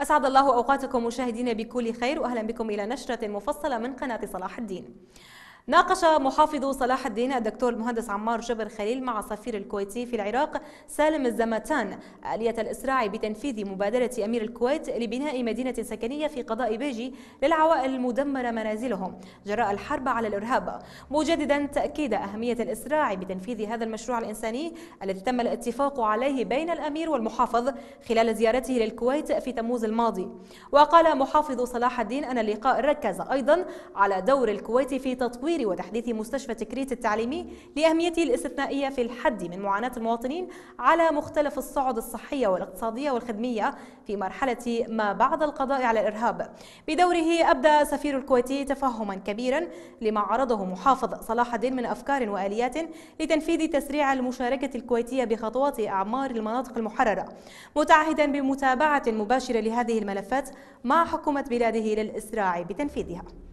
أسعد الله أوقاتكم مشاهدينا بكل خير وأهلا بكم إلى نشرة مفصلة من قناة صلاح الدين ناقش محافظ صلاح الدين الدكتور المهندس عمار جبر خليل مع السفير الكويتي في العراق سالم الزمتان آلية الإسراع بتنفيذ مبادرة أمير الكويت لبناء مدينة سكنية في قضاء بيجي للعوائل المدمرة منازلهم جراء الحرب على الإرهاب مجددا تأكيد أهمية الإسراع بتنفيذ هذا المشروع الإنساني الذي تم الاتفاق عليه بين الأمير والمحافظ خلال زيارته للكويت في تموز الماضي وقال محافظ صلاح الدين أن اللقاء ركز أيضا على دور الكويت في تطوير تطوير وتحديث مستشفى تكريت التعليمي لأهميته الاستثنائية في الحد من معاناة المواطنين على مختلف الصعد الصحية والاقتصادية والخدمية في مرحلة ما بعد القضاء على الإرهاب بدوره أبدى سفير الكويتي تفهما كبيرا لما عرضه محافظ صلاح الدين من أفكار وآليات لتنفيذ تسريع المشاركة الكويتية بخطوات أعمار المناطق المحررة متعهدا بمتابعة مباشرة لهذه الملفات مع حكومة بلاده للإسراع بتنفيذها